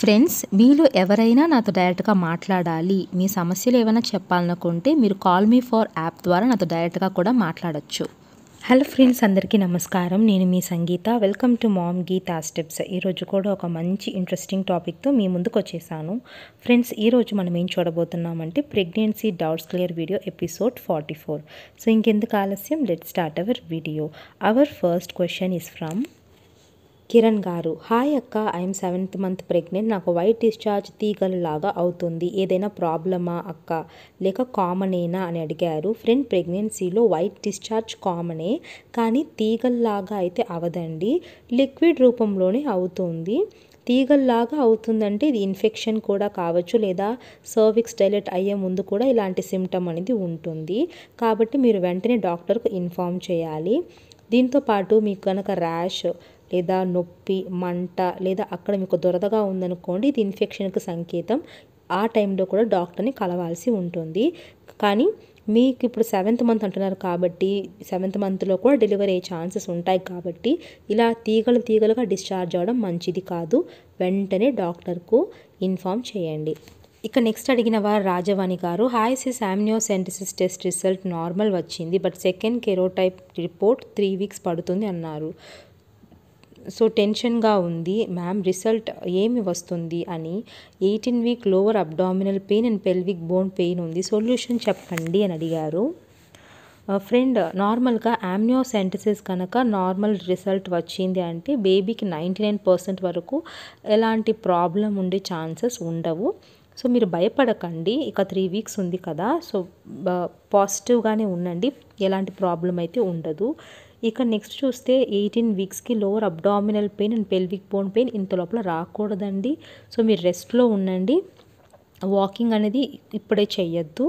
friends మీలో ఎవరైనా నాతో డైరెక్ట్గా మాట్లాడాలి మీ సమస్యలు ఏమైనా చెప్పాలనుకుంటే మీరు కాల్ మీ ఫార్ యాప్ ద్వారా నాతో డైరెక్ట్గా కూడా మాట్లాడచ్చు హలో ఫ్రెండ్స్ అందరికీ నమస్కారం నేను మీ Sangeetha welcome to mom Geetha steps ఈరోజు కూడా ఒక మంచి ఇంట్రెస్టింగ్ టాపిక్తో మీ ముందుకు వచ్చేసాను ఫ్రెండ్స్ ఈరోజు మనం ఏం చూడబోతున్నామంటే pregnancy doubts clear video episode forty four so ఇంకెందుకు ఆలస్యం let start our video our first question is from Kiran గారు హాయ్ అక్క ఐఎమ్ సెవెంత్ మంత్ ప్రెగ్నెంట్ నాకు వైట్ డిశ్చార్జ్ తీగలలాగా అవుతుంది ఏదైనా ప్రాబ్లమా అక్క లేక కామనేనా అని అడిగారు ఫ్రెండ్ ప్రెగ్నెన్సీలో వైట్ డిశ్చార్జ్ కామనే కానీ తీగల్లాగా అయితే అవదండి లిక్విడ్ రూపంలోనే అవుతుంది తీగల్లాగా అవుతుందంటే ఇది ఇన్ఫెక్షన్ కూడా కావచ్చు లేదా సర్విక్స్ డైలెట్ అయ్యే ముందు కూడా ఇలాంటి సిమ్టమ్ అనేది ఉంటుంది కాబట్టి మీరు వెంటనే డాక్టర్కు ఇన్ఫామ్ చేయాలి దీంతోపాటు మీకు కనుక ర్యాష్ లేదా నొప్పి మంట లేదా అక్కడ మీకు దురదగా ఉందనుకోండి ఇది ఇన్ఫెక్షన్కి సంకేతం ఆ టైంలో కూడా డాక్టర్ని కలవాల్సి ఉంటుంది కానీ మీకు ఇప్పుడు సెవెంత్ మంత్ అంటున్నారు కాబట్టి సెవెంత్ మంత్లో కూడా డెలివరీ అయ్యే ఛాన్సెస్ ఉంటాయి కాబట్టి ఇలా తీగలు తీగలుగా డిశ్చార్జ్ అవ్వడం మంచిది కాదు వెంటనే డాక్టర్కు ఇన్ఫామ్ చేయండి ఇక నెక్స్ట్ అడిగిన వారు రాజవాణి గారు hi sis amniocentesis test result normal వచ్చింది but second karyotype report three weeks పడుతుంది అన్నారు సో టెన్షన్గా ఉంది మ్యామ్ రిజల్ట్ ఏమి వస్తుంది అని eighteen week lower abdominal pain and pelvic bone pain ఉంది సొల్యూషన్ చెప్పండి అని అడిగారు ఫ్రెండ్ నార్మల్గా యామ్నియోసెంటసిస్ కనుక నార్మల్ రిజల్ట్ వచ్చింది అంటే బేబీకి నైంటీ నైన్ పర్సెంట్ వరకు ఎలాంటి ప్రాబ్లం ఉండే ఛాన్సెస్ ఉండవు సో మీరు భయపడకండి ఇక త్రీ వీక్స్ ఉంది కదా సో పాజిటివ్గానే ఉండండి ఎలాంటి ప్రాబ్లం అయితే ఉండదు ఇక నెక్స్ట్ చూస్తే ఎయిటీన్ వీక్స్కి lower abdominal pain and pelvic bone pain ఇంత లోపల రాకూడదండి సో మీరు రెస్ట్లో ఉండండి వాకింగ్ అనేది ఇప్పుడే చేయొద్దు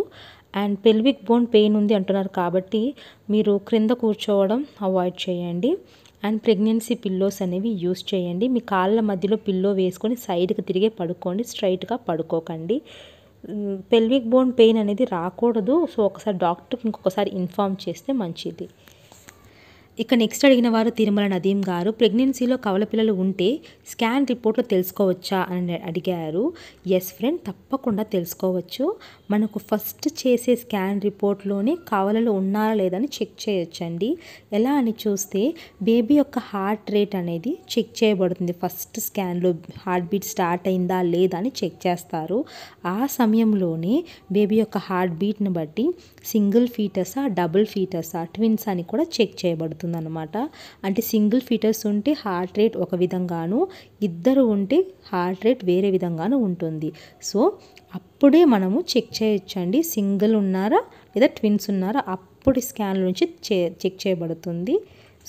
అండ్ పెల్విక్ బోన్ పెయిన్ ఉంది అంటున్నారు కాబట్టి మీరు క్రింద కూర్చోవడం అవాయిడ్ చేయండి అండ్ ప్రెగ్నెన్సీ పిల్లోస్ అనేవి యూస్ చేయండి మీ కాళ్ళ మధ్యలో పిల్లో వేసుకొని సైడ్కి తిరిగి పడుకోండి స్ట్రైట్గా పడుకోకండి పెల్విక్ బోన్ పెయిన్ అనేది రాకూడదు సో ఒకసారి డాక్టర్కి ఇంకొకసారి ఇన్ఫామ్ చేస్తే మంచిది ఇక నెక్స్ట్ అడిగిన వారు తిరుమల నదీం గారు ప్రెగ్నెన్సీలో కవల పిల్లలు ఉంటే స్కాన్ రిపోర్ట్లో తెలుసుకోవచ్చా అని అడిగారు ఎస్ ఫ్రెండ్ తప్పకుండా తెలుసుకోవచ్చు మనకు ఫస్ట్ చేసే స్కాన్ రిపోర్ట్లోనే కవలలు ఉన్నారా లేదని చెక్ చేయొచ్చండి ఎలా అని చూస్తే బేబీ యొక్క హార్ట్ రేట్ అనేది చెక్ చేయబడుతుంది ఫస్ట్ స్కాన్లో హార్ట్ బీట్ స్టార్ట్ అయిందా లేదా అని చెక్ చేస్తారు ఆ సమయంలోనే బేబీ యొక్క హార్ట్ బీట్ని బట్టి సింగిల్ ఫీటర్సా డబుల్ ఫీటర్సా ట్విన్స్ అని కూడా చెక్ చేయబడుతుంది అనమాట అంటే సింగిల్ ఫీటర్స్ ఉంటే హార్ట్ రేట్ ఒక విధంగాను ఇద్దరు ఉంటే హార్ట్ రేట్ వేరే విధంగాను ఉంటుంది సో అప్పుడే మనము చెక్ చేయొచ్చండి సింగిల్ ఉన్నారా లేదా ట్విన్స్ ఉన్నారా అప్పుడు స్కాన్ నుంచి చెక్ చేయబడుతుంది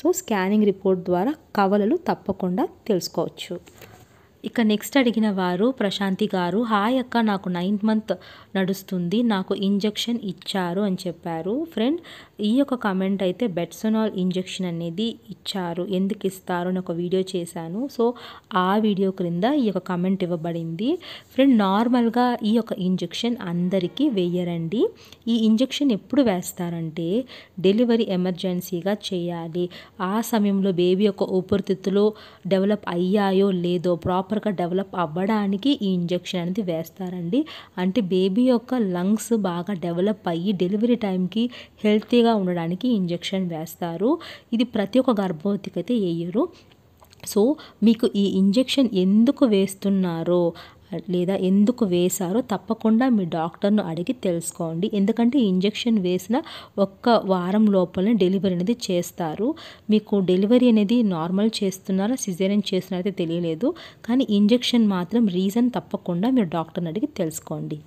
సో స్కానింగ్ రిపోర్ట్ ద్వారా కవలలు తప్పకుండా తెలుసుకోవచ్చు ఇక నెక్స్ట్ అడిగిన వారు ప్రశాంతి గారు హాయ్ అక్క నాకు నైన్త్ మంత్ నడుస్తుంది నాకు ఇంజెక్షన్ ఇచ్చారు అని చెప్పారు ఫ్రెండ్ ఈ యొక్క కమెంట్ అయితే బెట్సనాల్ ఇంజెక్షన్ అనేది ఇచ్చారు ఎందుకు ఇస్తారు అని ఒక వీడియో చేశాను సో ఆ వీడియో క్రింద ఈ యొక్క కమెంట్ ఇవ్వబడింది ఫ్రెండ్ నార్మల్గా ఈ యొక్క ఇంజెక్షన్ అందరికీ వేయరండి ఈ ఇంజెక్షన్ ఎప్పుడు వేస్తారంటే డెలివరీ ఎమర్జెన్సీగా చేయాలి ఆ సమయంలో బేబీ యొక్క ఊపిరితిత్తులు డెవలప్ అయ్యాయో లేదో ప్రాపర్ ప్రాపర్గా డెవలప్ అవ్వడానికి ఈ ఇంజక్షన్ అనేది వేస్తారండి అంటే బేబీ యొక్క లంగ్స్ బాగా డెవలప్ అయ్యి డెలివరీ టైంకి హెల్తీగా ఉండడానికి ఇంజెక్షన్ వేస్తారు ఇది ప్రతి ఒక్క గర్భవతికి అయితే వేయరు సో మీకు ఈ ఇంజెక్షన్ ఎందుకు వేస్తున్నారో లేదా ఎందుకు వేశారో తప్పకుండా మీ డాక్టర్ను అడిగి తెలుసుకోండి ఎందుకంటే ఇంజెక్షన్ వేసిన ఒక్క వారం లోపలనే డెలివరీ అనేది చేస్తారు మీకు డెలివరీ అనేది నార్మల్ చేస్తున్నారా సిజేరియన్ చేస్తున్నారైతే తెలియలేదు కానీ ఇంజెక్షన్ మాత్రం రీజన్ తప్పకుండా మీరు డాక్టర్ని అడిగి తెలుసుకోండి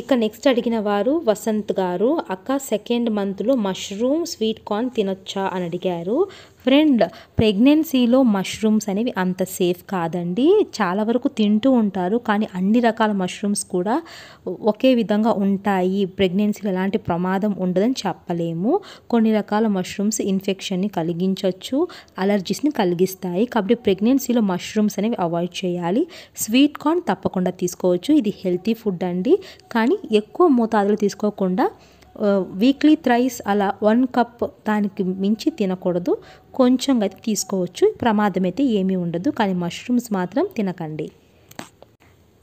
ఇక నెక్స్ట్ అడిగిన వారు వసంత్ గారు అక్క సెకండ్ మంత్లో మష్రూమ్ స్వీట్ కార్న్ తినొచ్చా అని అడిగారు ఫ్రెండ్ ప్రెగ్నెన్సీలో మష్రూమ్స్ అనేవి అంత సేఫ్ కాదండి చాలా వరకు తింటూ ఉంటారు కానీ అన్ని రకాల మష్రూమ్స్ కూడా ఒకే విధంగా ఉంటాయి ప్రెగ్నెన్సీలో ఎలాంటి ప్రమాదం ఉండదని చెప్పలేము కొన్ని రకాల మష్రూమ్స్ ఇన్ఫెక్షన్ని కలిగించవచ్చు అలర్జీస్ని కలిగిస్తాయి కాబట్టి ప్రెగ్నెన్సీలో మష్రూమ్స్ అనేవి అవాయిడ్ చేయాలి స్వీట్ కార్న్ తప్పకుండా తీసుకోవచ్చు ఇది హెల్తీ ఫుడ్ అండి కానీ ఎక్కువ మోతాదులో తీసుకోకుండా వీక్లీ థ్రైస్ అలా వన్ కప్ దానికి మించి తినకూడదు కొంచెం అయితే తీసుకోవచ్చు ప్రమాదం అయితే ఏమీ ఉండదు కానీ మష్రూమ్స్ మాత్రం తినకండి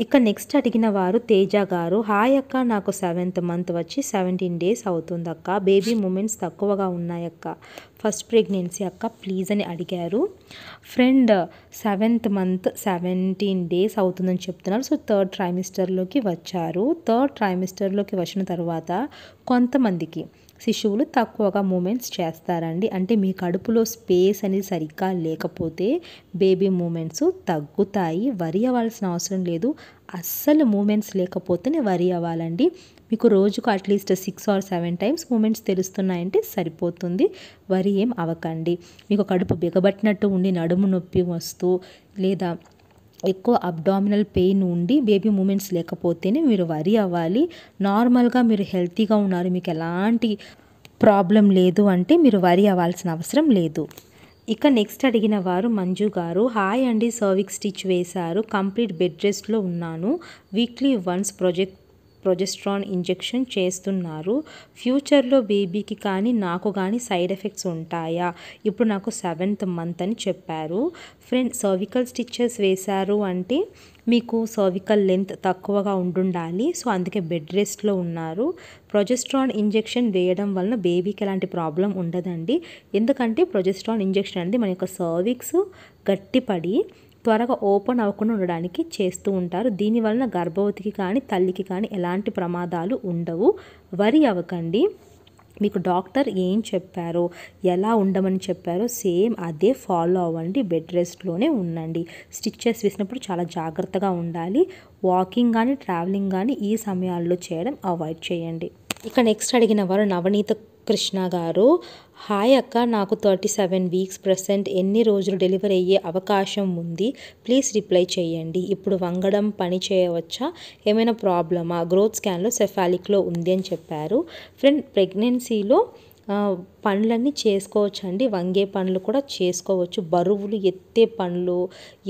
ఇక నెక్స్ట్ అడిగిన వారు తేజ గారు హాయ్ అక్క నాకు సెవెంత్ మంత్ వచ్చి సెవెంటీన్ డేస్ అవుతుంది అక్క బేబీ మూమెంట్స్ తక్కువగా ఉన్నాయక్క ఫస్ట్ ప్రెగ్నెన్సీ అక్క ప్లీజ్ అని అడిగారు friend seventh month seventeen days అవుతుందని చెప్తున్నారు సో థర్డ్ ట్రైమిస్టర్లోకి వచ్చారు థర్డ్ ట్రైమిస్టర్లోకి వచ్చిన తర్వాత కొంతమందికి శిశువులు తక్కువగా మూమెంట్స్ చేస్తారండి అంటే మీ కడుపులో స్పేస్ అనేది సరిగ్గా లేకపోతే బేబీ మూమెంట్స్ తగ్గుతాయి వరి అవ్వాల్సిన అవసరం లేదు అస్సలు మూమెంట్స్ లేకపోతేనే వరి అవ్వాలండి మీకు రోజుకు at least six or seven times movements తెలుస్తున్నాయంటే సరిపోతుంది వరి ఏం అవ్వకండి మీకు కడుపు బిగబట్టినట్టు ఉండి నడుము నొప్పి వస్తూ లేదా ఎక్కువ అబ్డామినల్ పెయిన్ ఉండి బేబీ మూమెంట్స్ లేకపోతేనే మీరు వరీ అవ్వాలి నార్మల్గా మీరు హెల్తీగా ఉన్నారు మీకు ఎలాంటి ప్రాబ్లం లేదు అంటే మీరు వరీ అవ్వాల్సిన అవసరం లేదు ఇక నెక్స్ట్ అడిగిన వారు మంజు గారు హాయ్ అండి సర్విక్ స్టిచ్ వేశారు కంప్లీట్ బెడ్ రెస్ట్లో ఉన్నాను weekly once project progesterone injection చేస్తున్నారు ఫ్యూచర్లో బేబీకి కానీ నాకు కానీ సైడ్ ఎఫెక్ట్స్ ఉంటాయా ఇప్పుడు నాకు సెవెంత్ మంత్ అని చెప్పారు ఫ్రెండ్ సర్వికల్ స్టిచ్చెస్ వేశారు అంటే మీకు సర్వికల్ లెంత్ తక్కువగా ఉండుండాలి సో అందుకే బెడ్ రెస్ట్లో ఉన్నారు ప్రొజెస్ట్రాన్ ఇంజెక్షన్ వేయడం వలన బేబీకి ఎలాంటి ప్రాబ్లం ఉండదండి ఎందుకంటే ప్రొజెస్ట్రాన్ ఇంజెక్షన్ అనేది మన యొక్క సర్వీక్స్ గట్టిపడి త్వరగా ఓపెన్ అవ్వకుండా ఉండడానికి చేస్తూ ఉంటారు దీనివలన గర్భవతికి కానీ తల్లికి కానీ ఎలాంటి ప్రమాదాలు ఉండవు వరి అవ్వకండి మీకు డాక్టర్ ఏం చెప్పారో ఎలా ఉండమని చెప్పారో సేమ్ అదే ఫాలో అవ్వండి బెడ్ రెస్ట్లోనే ఉండండి స్టిచ్చెస్ వేసినప్పుడు చాలా జాగ్రత్తగా ఉండాలి వాకింగ్ కానీ ట్రావెలింగ్ కానీ ఈ సమయాల్లో చేయడం అవాయిడ్ చేయండి ఇక నెక్స్ట్ అడిగిన వారు నవనీత కృష్ణ గారు హాయ్ అక్క నాకు థర్టీ సెవెన్ వీక్స్ ప్రజెంట్ ఎన్ని రోజులు డెలివరీ అయ్యే అవకాశం ఉంది ప్లీజ్ రిప్లై చేయండి ఇప్పుడు వంగడం పని చేయవచ్చా ఏమైనా ప్రాబ్లమా గ్రోత్ స్కాన్లో సెఫాలిక్లో ఉంది అని చెప్పారు ఫ్రెండ్ ప్రెగ్నెన్సీలో పండ్లన్నీ చేసుకోవచ్చండి వంగే పండ్లు కూడా చేసుకోవచ్చు బరువులు ఎత్తే పండ్లు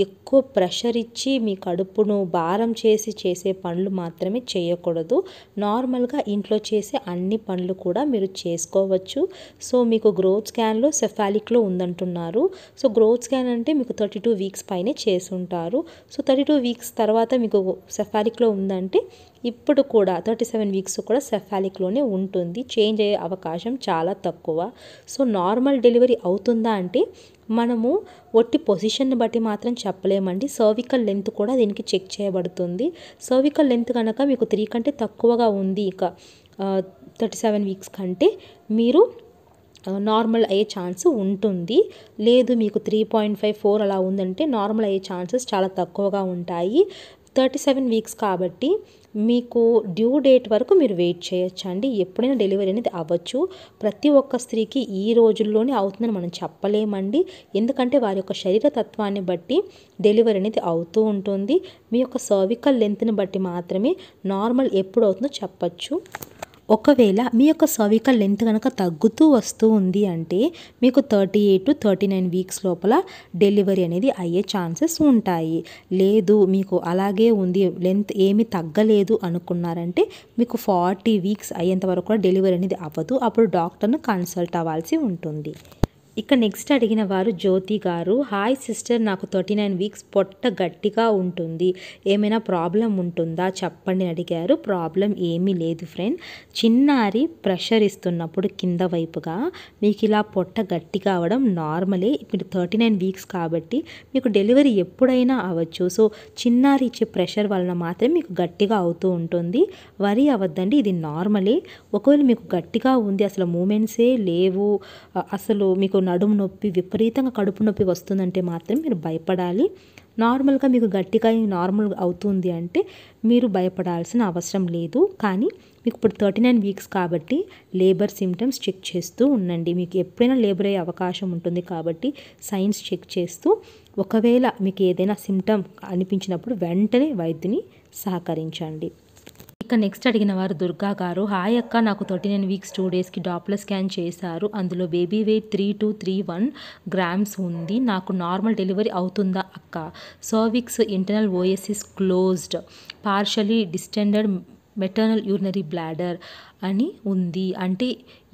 ఎక్కువ ప్రెషర్ ఇచ్చి మీ కడుపును భారం చేసి చేసే పనులు మాత్రమే చేయకూడదు నార్మల్గా ఇంట్లో చేసే అన్ని పనులు కూడా మీరు చేసుకోవచ్చు సో మీకు గ్రోత్ స్కాన్లో సెఫాలిక్లో ఉందంటున్నారు సో గ్రోత్ స్కాన్ అంటే మీకు థర్టీ టూ వీక్స్ పైనే చేసుంటారు సో థర్టీ టూ వీక్స్ తర్వాత మీకు సెఫాలిక్లో ఉందంటే ఇప్పుడు కూడా థర్టీ సెవెన్ వీక్స్ కూడా సెఫాలిక్లోనే ఉంటుంది చేంజ్ అయ్యే అవకాశం చాలా తక్కువ ఎక్కువ సో నార్మల్ డెలివరీ అవుతుందా అంటే మనము ఒట్టి పొజిషన్ని బట్టి మాత్రం చెప్పలేమండి సర్వికల్ లెంత్ కూడా దీనికి చెక్ చేయబడుతుంది సర్వికల్ లెంత్ కనుక మీకు త్రీ కంటే తక్కువగా ఉంది ఇక థర్టీ సెవెన్ వీక్స్ కంటే మీరు నార్మల్ అయ్యే ఛాన్స్ ఉంటుంది లేదు మీకు త్రీ పాయింట్ ఫైవ్ ఫోర్ అలా ఉందంటే నార్మల్ అయ్యే ఛాన్సెస్ చాలా తక్కువగా ఉంటాయి థర్టీ సెవెన్ వీక్స్ కాబట్టి మీకు డ్యూ డేట్ వరకు మీరు వెయిట్ చేయొచ్చు అండి ఎప్పుడైనా డెలివరీ అనేది అవ్వచ్చు ప్రతి ఒక్క స్త్రీకి ఈ రోజుల్లోనే అవుతుందని మనం చెప్పలేమండి ఎందుకంటే వారి యొక్క శరీర తత్వాన్ని బట్టి డెలివరీ అనేది అవుతూ ఉంటుంది మీ యొక్క సర్వికల్ లెంత్ని బట్టి మాత్రమే నార్మల్ ఎప్పుడు అవుతుందో చెప్పచ్చు ఒకవేళ మీ యొక్క సర్వికల్ లెంత్ కనుక తగ్గుతూ వస్తూ ఉంది అంటే మీకు thirty eight to thirty nine weeks లోపల డెలివరీ అనేది అయ్యే ఛాన్సెస్ ఉంటాయి లేదు మీకు అలాగే ఉంది లెంత్ ఏమీ తగ్గలేదు అనుకున్నారంటే మీకు ఫార్టీ వీక్స్ అయ్యేంత వరకు కూడా డెలివరీ అనేది అవ్వదు అప్పుడు డాక్టర్ను కన్సల్ట్ అవ్వాల్సి ఉంటుంది ఇక నెక్స్ట్ అడిగిన వారు జ్యోతి గారు హాయ్ సిస్టర్ నాకు థర్టీ నైన్ వీక్స్ పొట్ట గట్టిగా ఉంటుంది ఏమైనా ప్రాబ్లం ఉంటుందా చెప్పండి అడిగారు ప్రాబ్లం ఏమీ లేదు ఫ్రెండ్ చిన్నారి ప్రెషర్ ఇస్తున్నప్పుడు కింద వైపుగా మీకు ఇలా పొట్ట గట్టిగా అవడం నార్మలే ఇప్పుడు థర్టీ నైన్ వీక్స్ కాబట్టి మీకు డెలివరీ ఎప్పుడైనా అవ్వచ్చు సో చిన్నారి ఇచ్చే ప్రెషర్ వలన మాత్రం మీకు గట్టిగా అవుతూ ఉంటుంది వరీ అవ్వద్దండి ఇది నార్మలే ఒకవేళ మీకు గట్టిగా ఉంది అసలు మూమెంట్సే లేవు అసలు మీకు నడుము నొప్పి విపరీతంగా కడుపు నొప్పి వస్తుందంటే మాత్రం మీరు భయపడాలి నార్మల్గా మీకు గట్టిగా నార్మల్ అవుతుంది అంటే మీరు భయపడాల్సిన అవసరం లేదు కానీ మీకు ఇప్పుడు థర్టీ నైన్ వీక్స్ కాబట్టి లేబర్ సిమ్టమ్స్ చెక్ చేస్తూ ఉండండి మీకు ఎప్పుడైనా లేబర్ అయ్యే అవకాశం ఉంటుంది కాబట్టి సైన్స్ చెక్ చేస్తూ ఒకవేళ మీకు ఏదైనా సిమ్టమ్ అనిపించినప్పుడు వెంటనే వైద్యుని సహకరించండి ఇక నెక్స్ట్ అడిగిన వారు దుర్గా గారు హాయ్ అక్క నాకు థర్టీ నైన్ వీక్స్ టూ డేస్కి డాప్లర్ స్కాన్ చేశారు అందులో baby weight three two three one grams ఉంది నాకు నార్మల్ డెలివరీ అవుతుందా అక్క cervix internal OSS closed partially distended maternal urinary bladder అని ఉంది అంటే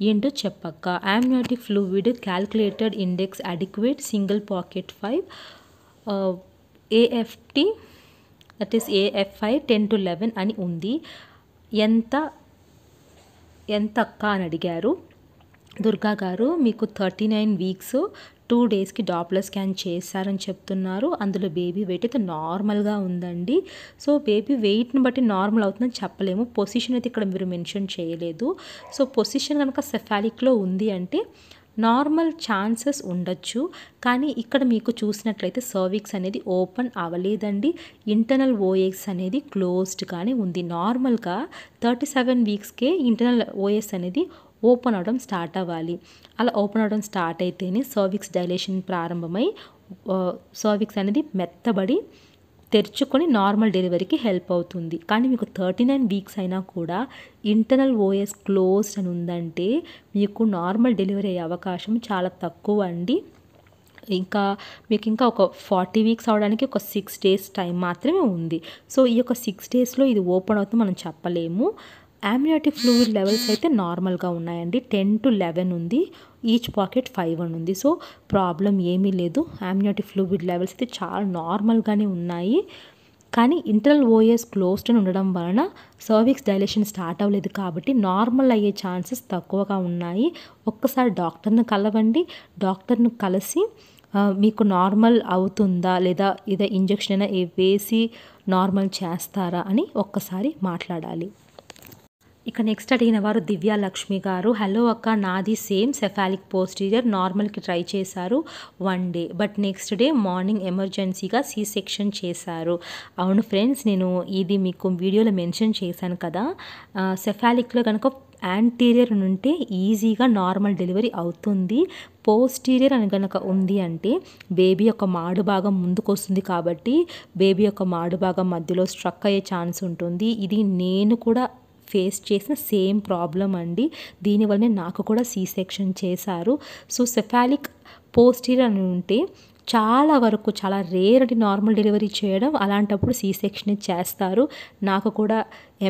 ఏంటో చెప్పక్క amniotic fluid calculated index adequate single pocket five AFT that is AFI ten to eleven అని ఉంది ఎంత ఎంత అక్క అని అడిగారు దుర్గా గారు మీకు థర్టీ నైన్ వీక్స్ టూ డేస్కి డాప్లర్ స్కాన్ చేశారని చెప్తున్నారు అందులో బేబీ వెయిట్ అయితే నార్మల్గా ఉందండి సో బేబీ వెయిట్ని బట్టి నార్మల్ అవుతుందని చెప్పలేము పొజిషన్ అయితే ఇక్కడ మీరు మెన్షన్ చేయలేదు సో పొజిషన్ కనుక సెఫాలిక్లో ఉంది అంటే నార్మల్ ఛాన్సెస్ ఉండొచ్చు కానీ ఇక్కడ మీకు చూసినట్లయితే సర్విక్స్ అనేది ఓపెన్ అవ్వలేదండి ఇంటర్నల్ ఓఎస్ అనేది క్లోజ్డ్ కానీ ఉంది నార్మల్గా థర్టీ సెవెన్ వీక్స్కే ఇంటర్నల్ ఓఎస్ అనేది ఓపెన్ అవడం స్టార్ట్ అవ్వాలి అలా ఓపెన్ అవడం స్టార్ట్ అయితేనే సర్విక్స్ డైలేషన్ ప్రారంభమై సర్వీక్స్ అనేది మెత్తబడి తెరుచుకొని నార్మల్ డెలివరీకి హెల్ప్ అవుతుంది కానీ మీకు థర్టీ నైన్ వీక్స్ అయినా కూడా ఇంటర్నల్ ఓఎస్ క్లోజ్డ్ అని ఉందంటే మీకు నార్మల్ డెలివరీ అయ్యే అవకాశం చాలా తక్కువ అండి ఇంకా మీకు ఇంకా ఒక ఫార్టీ వీక్స్ అవడానికి ఒక సిక్స్ డేస్ టైం మాత్రమే ఉంది సో ఈ యొక్క సిక్స్ డేస్లో ఇది ఓపెన్ అవుతుంది మనం చెప్పలేము అమ్నియాటిక్ ఫ్లూయిడ్ లెవెల్స్ అయితే నార్మల్గా ఉన్నాయండి టెన్ టు లెవెన్ ఉంది ఈచ్ పాకెట్ ఫైవ్ అని ఉంది సో ప్రాబ్లం ఏమీ లేదు అమ్నియాటిక్ ఫ్లూయిడ్ లెవెల్స్ అయితే చాలా నార్మల్గానే ఉన్నాయి కానీ ఇంటర్నల్ ఓఎస్ క్లోజ్డ్ ఉండడం వలన సర్వీక్స్ డైలేషన్ స్టార్ట్ అవ్వలేదు కాబట్టి నార్మల్ అయ్యే ఛాన్సెస్ తక్కువగా ఉన్నాయి ఒక్కసారి డాక్టర్ని కలవండి డాక్టర్ను కలిసి మీకు నార్మల్ అవుతుందా లేదా ఇదే ఇంజెక్షన్ అయినా వేసి నార్మల్ చేస్తారా అని ఒక్కసారి మాట్లాడాలి ఇక నెక్స్ట్ అడిగిన వారు దివ్య లక్ష్మి గారు హలో అక్క నాది సేమ్ సెఫాలిక్ పోస్టీరియర్ నార్మల్కి ట్రై చేశారు one day but next day morning ఎమర్జెన్సీగా సీ సెక్షన్ చేశారు అవును ఫ్రెండ్స్ నేను ఇది మీకు వీడియోలో మెన్షన్ చేశాను కదా సెఫాలిక్లో కనుక యాంటీరియర్ ఉంటే ఈజీగా నార్మల్ డెలివరీ అవుతుంది పోస్టీరియర్ అని కనుక ఉంది అంటే బేబీ యొక్క మాడు భాగం ముందుకు వస్తుంది కాబట్టి బేబీ యొక్క మాడు భాగం మధ్యలో స్ట్రక్ అయ్యే ఛాన్స్ ఉంటుంది ఇది నేను కూడా ఫేస్ చేసిన సేమ్ ప్రాబ్లం అండి దీనివల్లనే నాకు కూడా సీ సెక్షన్ చేశారు సో సెఫాలిక్ పోస్టీర్ అని ఉంటే చాలా వరకు చాలా రేర్ అంటే నార్మల్ డెలివరీ చేయడం అలాంటప్పుడు సీ సెక్షన్ చేస్తారు నాకు కూడా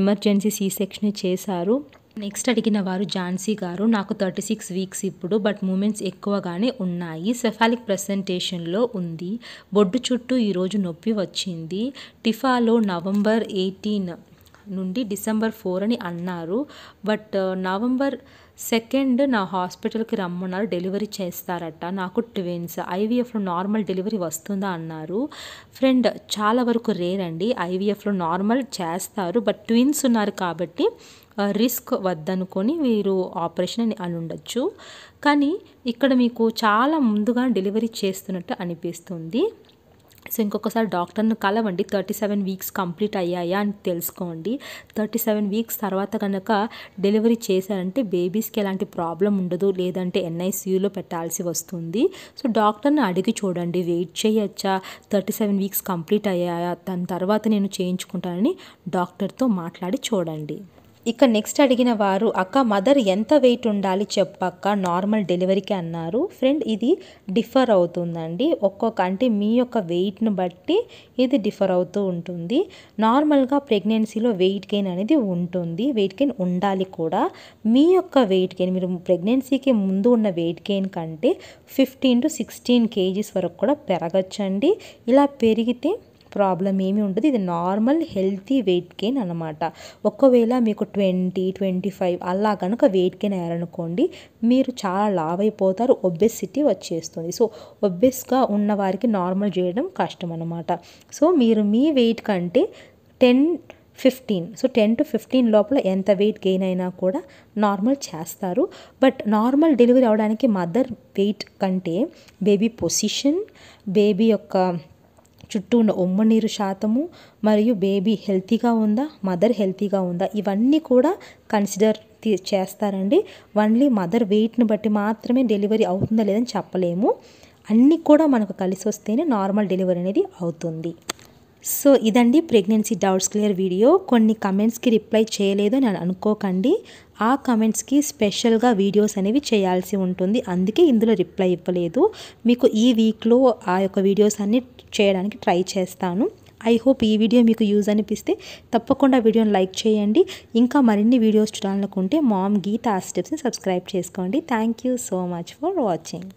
ఎమర్జెన్సీ సీ సెక్షన్ చేశారు నెక్స్ట్ అడిగిన వారు ఝాన్సీ గారు నాకు థర్టీ సిక్స్ వీక్స్ ఇప్పుడు బట్ మూమెంట్స్ ఎక్కువగానే ఉన్నాయి సెఫాలిక్ ప్రజెంటేషన్లో ఉంది బొడ్డు చుట్టూ ఈరోజు నొప్పి వచ్చింది టిఫాలో నవంబర్ ఎయిటీన్ నుండి డిసెంబర్ ఫోర్ అని అన్నారు బట్ uh, నవంబర్ సెకండ్ నా హాస్పిటల్కి రమ్మన్నారు డెలివరీ చేస్తారట నాకు ట్విన్స్ ఐవీఎఫ్లో నార్మల్ డెలివరీ వస్తుందా అన్నారు ఫ్రెండ్ చాలా వరకు రేర్ అండి ఐవీఎఫ్లో నార్మల్ చేస్తారు బట్ ట్విన్స్ ఉన్నారు కాబట్టి uh, రిస్క్ వద్దనుకొని మీరు ఆపరేషన్ అని అని ఉండొచ్చు కానీ ఇక్కడ మీకు చాలా ముందుగా డెలివరీ చేస్తున్నట్టు అనిపిస్తుంది సో ఇంకొకసారి డాక్టర్ను కలవండి థర్టీ సెవెన్ వీక్స్ కంప్లీట్ అయ్యాయా అని తెలుసుకోండి థర్టీ సెవెన్ వీక్స్ తర్వాత కనుక డెలివరీ చేశారంటే బేబీస్కి ఎలాంటి ప్రాబ్లం ఉండదు లేదంటే ఎన్ఐసీయూలో పెట్టాల్సి వస్తుంది సో డాక్టర్ని అడిగి చూడండి వెయిట్ చేయొచ్చా థర్టీ సెవెన్ వీక్స్ కంప్లీట్ అయ్యాయా దాని తర్వాత నేను చేయించుకుంటానని డాక్టర్తో మాట్లాడి చూడండి ఇక నెక్స్ట్ అడిగిన వారు అక్క మదర్ ఎంత వెయిట్ ఉండాలి చెప్పక్క నార్మల్ డెలివరీకి అన్నారు ఫ్రెండ్ ఇది డిఫర్ అవుతుందండి ఒక్కొక్క అంటే మీ యొక్క వెయిట్ను బట్టి ఇది డిఫర్ అవుతూ ఉంటుంది నార్మల్గా ప్రెగ్నెన్సీలో వెయిట్ గెయిన్ అనేది ఉంటుంది వెయిట్ గెయిన్ ఉండాలి కూడా మీ యొక్క వెయిట్ గెయిన్ మీరు ప్రెగ్నెన్సీకి ముందు ఉన్న వెయిట్ గెయిన్ కంటే ఫిఫ్టీన్ టు సిక్స్టీన్ కేజీస్ వరకు కూడా పెరగచ్చండి ఇలా పెరిగితే ప్రాబ్లం ఏమీ ఉండదు ఇది నార్మల్ హెల్తీ వెయిట్ గెయిన్ అనమాట ఒకవేళ మీకు ట్వంటీ ట్వంటీ ఫైవ్ అలా కనుక వెయిట్ గెయిన్ అయ్యారనుకోండి మీరు చాలా లావైపోతారు ఒబెసిటీ వచ్చేస్తుంది సో ఒబెస్గా ఉన్న వారికి నార్మల్ చేయడం కష్టం అనమాట సో మీరు మీ వెయిట్ కంటే ten fifteen so ten to fifteen లోపల ఎంత వెయిట్ గెయిన్ అయినా కూడా నార్మల్ చేస్తారు బట్ నార్మల్ డెలివరీ అవడానికి మదర్ వెయిట్ కంటే బేబీ పొజిషన్ బేబీ యొక్క చుట్టూ ఉన్న ఉమ్మ నీరు శాతము మరియు బేబీ హెల్తీగా ఉందా మదర్ హెల్తీగా ఉందా ఇవన్నీ కూడా కన్సిడర్ చేస్తారండి ఓన్లీ మదర్ వెయిట్ని బట్టి మాత్రమే డెలివరీ అవుతుందా లేదని చెప్పలేము అన్నీ కూడా మనకు కలిసి వస్తేనే నార్మల్ డెలివరీ అనేది అవుతుంది సో ఇదండి ప్రెగ్నెన్సీ డౌట్స్ క్లియర్ వీడియో కొన్ని కమెంట్స్కి రిప్లై చేయలేదు అని అనుకోకండి ఆ కమెంట్స్కి స్పెషల్గా వీడియోస్ అనేవి చేయాల్సి ఉంటుంది అందుకే ఇందులో రిప్లై ఇవ్వలేదు మీకు ఈ వీక్లో ఆ యొక్క వీడియోస్ అన్ని చేయడానికి ట్రై చేస్తాను ఐ హోప్ ఈ వీడియో మీకు యూజ్ అనిపిస్తే తప్పకుండా వీడియోని లైక్ చేయండి ఇంకా మరిన్ని వీడియోస్ చూడాలనుకుంటే మామ్ గీత ఆ స్టెప్స్ని సబ్స్క్రైబ్ చేసుకోండి thank you so much for watching